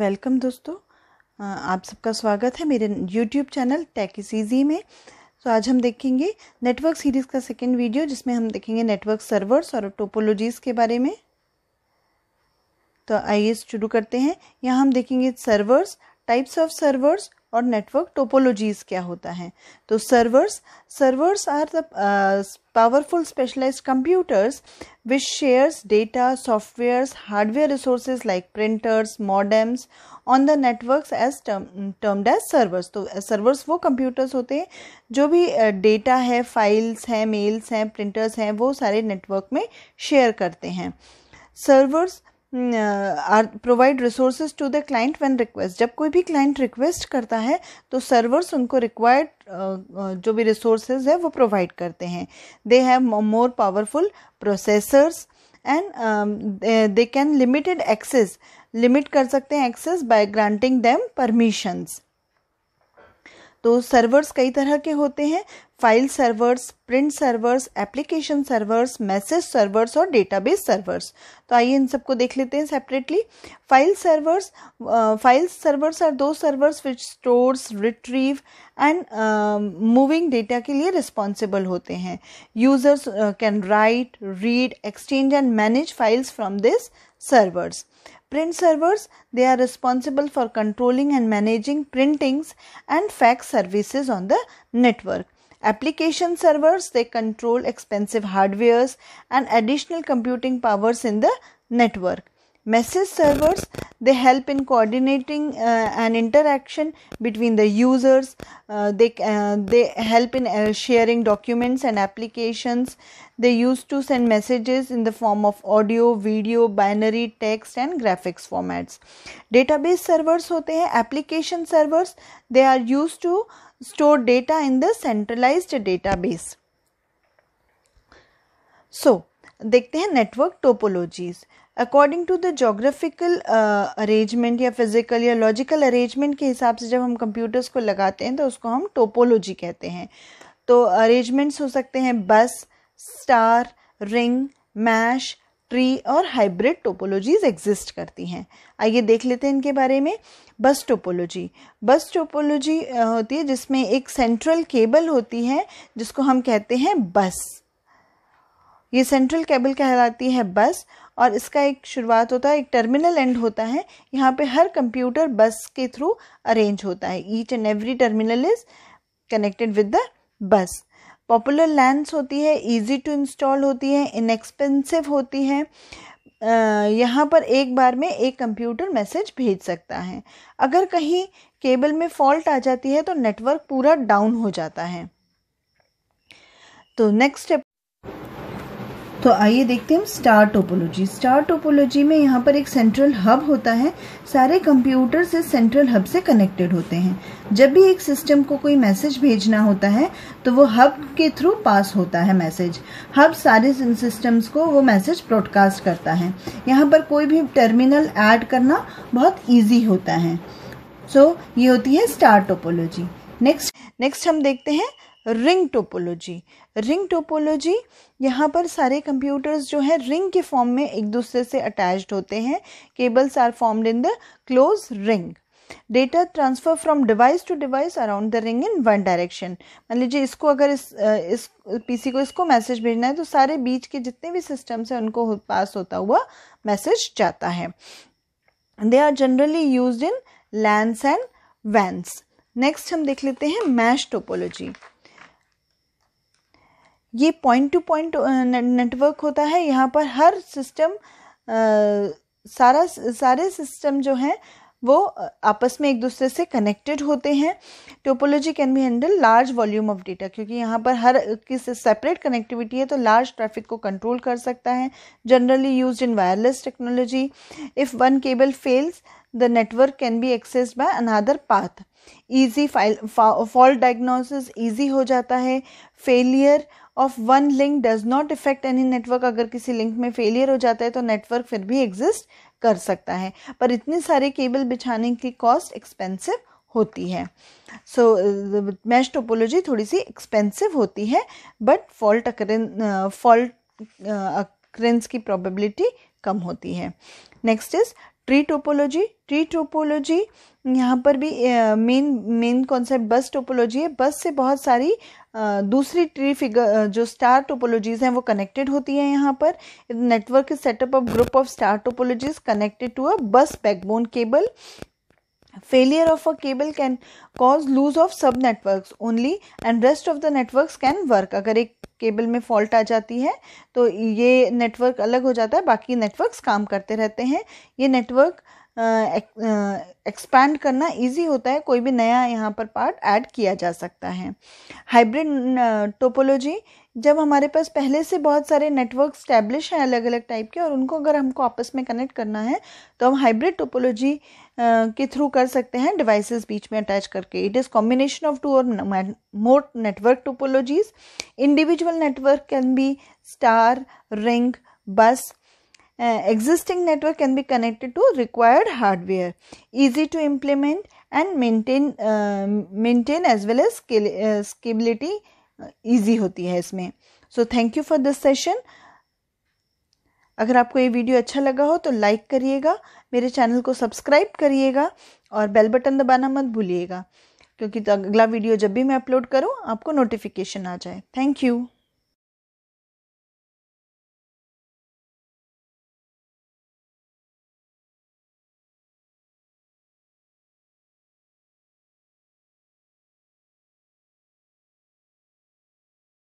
Welcome दोस्तों आप सबका स्वागत है मेरे यूट्यूब चैनल टेक इजी में तो आज हम देखेंगे नेटवर्क सीरीज़ का सेकेंड वीडियो जिसमें हम देखेंगे नेटवर्क सर्वर्स और टोपोलॉजीज़ के बारे में तो आइए शुरू करते हैं यहाँ हम देखेंगे सर्वर्स टाइप्स ऑफ सर्वर्स और नेटवर्क टोपोलॉजीज क्या होता है तो servers servers are the powerful specialise computers which shares data software hardware resources like printers modems on the network as termed as servers तो सर्वर्स वो कंप्यूटर्स होते हैं जो भी डेटा uh, है फाइल्स हैं मेल्स हैं प्रिंटर्स हैं वो सारे नेटवर्क में शेयर करते हैं servers are provide resources to the client when request जब कोई भी क्लाइंट रिक्वेस्ट करता है तो सर्वर्स उनको रिक्वायर्ड जो भी रिसोर्सेज है वो प्रोवाइड करते हैं they have more powerful processors and they can limited access limit कर सकते हैं access by granting them permissions तो सर्वर्स कई तरह के होते हैं file servers print servers application servers message servers और डेटाबेस सर्वर्स तो आइए इन सबको देख लेते हैं separately file servers file servers are the servers which stores retrieve and moving data के लिए रिस्पॉन्सिबल होते हैं users can right read exchange and manage files from this servers Print servers, they are responsible for controlling and managing printings and fax services on the network. Application servers, they control expensive hardwares and additional computing powers in the network. Message servers they help in coordinating uh, an interaction between the users. Uh, they uh, they help in uh, sharing documents and applications. They used to send messages in the form of audio, video, binary, text, and graphics formats. Database servers होते हैं application servers. They are used to store data in the centralized database. So देखते हैं network topologies according to the geographical arrangement या physical या logical arrangement के हिसाब से जब हम कंप्यूटर्स को लगाते हैं तो उसको हम टोपोलॉजी कहते हैं तो अरेंजमेंट्स हो सकते हैं bus star ring mesh tree और हाइब्रिड टोपोलॉजीज एग्जिस्ट करती हैं आइए देख लेते हैं इनके बारे में बस टोपोलॉजी बस टोपोलॉजी होती है जिसमें एक सेंट्रल केबल होती है जिसको हम कहते हैं बस ये सेंट्रल केबल कहलाती है बस और इसका एक शुरुआत होता है एक टर्मिनल एंड होता है यहाँ पे हर कंप्यूटर बस के थ्रू अरेंज होता है each and every terminal is connected with the bus popular LANs होती है इजी टू इंस्टॉल होती है इनएक्सपेंसिव होती है यहाँ पर एक बार में एक कंप्यूटर मैसेज भेज सकता है अगर कहीं केबल में फॉल्ट आ जाती है तो नेटवर्क पूरा डाउन हो जाता है तो नेक्स्ट स्टेप तो आइए देखते हैं हम स्टार टोपोलॉजी स्टार टोपोलॉजी में यहाँ पर एक सेंट्रल हब होता है सारे कंप्यूटर इस सेंट्रल हब से कनेक्टेड होते हैं जब भी एक सिस्टम को कोई मैसेज भेजना होता है तो वो हब के थ्रू पास होता है मैसेज हब सारे सिस्टम्स को वो मैसेज ब्रॉडकास्ट करता है यहाँ पर कोई भी टर्मिनल ऐड करना बहुत ईजी होता है सो so, ये होती है स्टार टोपोलॉजी नेक्स्ट नेक्स्ट हम देखते हैं रिंग टोपोलॉजी रिंग टोपोलॉजी यहाँ पर सारे कंप्यूटर्स जो है रिंग के फॉर्म में एक दूसरे से अटैच्ड होते हैं cables are formed in the close ring data transfer from device to device around the ring in one direction मान लीजिए इसको अगर इस इस पीसी को इसको मैसेज भेजना है तो सारे बीच के जितने भी सिस्टम्स हैं उनको पास होता हुआ मैसेज जाता है they are generally use in LANs and WANs next हम देख लेते हैं मैश टोपोलॉजी ये पॉइंट टू पॉइंट नेटवर्क होता है यहाँ पर हर सिस्टम सारा सारे सिस्टम जो हैं वो आपस में एक दूसरे से कनेक्टेड होते हैं topology can be handle large volume of data क्योंकि यहाँ पर हर किस सेपरेट कनेक्टिविटी है तो लार्ज ट्रैफिक को कंट्रोल कर सकता है generally use in wireless technology if one cable fails the network can be access by another path easy fault diagnosis easy हो जाता है failure of one link does not effect any network अगर किसी link में failure हो जाता है तो नेटवर्क फिर भी एग्जिस्ट कर सकता है पर इतने सारे केबल बिछाने की कॉस्ट एक्सपेंसिव होती है सो मैश टोपोलॉजी थोड़ी सी एक्सपेंसिव होती है बट फॉल्ट फॉल्ट अक्रेंस की प्रोबेबिलिटी कम होती है next is tree topology tree topology यहाँ पर भी main main concept bus topology है बस से बहुत सारी आ, दूसरी ट्री फिगर जो स्टार टोपोलॉजीज़ हैं वो कनेक्टेड होती हैं यहाँ पर network setup of group of star topologies connected to a bus backbone cable failure of a cable can cause loss of sub network only and rest of the network can work अगर एक cable में fault आ जाती है तो ये network अलग हो जाता है बाकी नेटवर्क्स काम करते रहते हैं ये नेटवर्क एक्सपैंड करना इजी होता है कोई भी नया यहाँ पर पार्ट ऐड किया जा सकता है हाइब्रिड टोपोलॉजी जब हमारे पास पहले से बहुत सारे नेटवर्क स्टैब्लिश हैं अलग अलग टाइप के और उनको अगर हमको आपस में कनेक्ट करना है तो हम हाइब्रिड टोपोलॉजी के थ्रू कर सकते हैं डिवाइसेस बीच में अटैच करके it is combination of two और more network topologies individual network can be star ring bus existing network can be connected to required hardware easy to implement and maintain uh, maintain as well as uh, scalability easy uh, होती है इसमें so thank you for this session अगर आपको ये video अच्छा लगा हो तो लाइक करिएगा मेरे चैनल को सब्सक्राइब करिएगा और बेल बटन दबाना मत भूलिएगा क्योंकि तो अगला वीडियो जब भी मैं अपलोड करूँ आपको नोटिफिकेशन आ जाए थैंक यू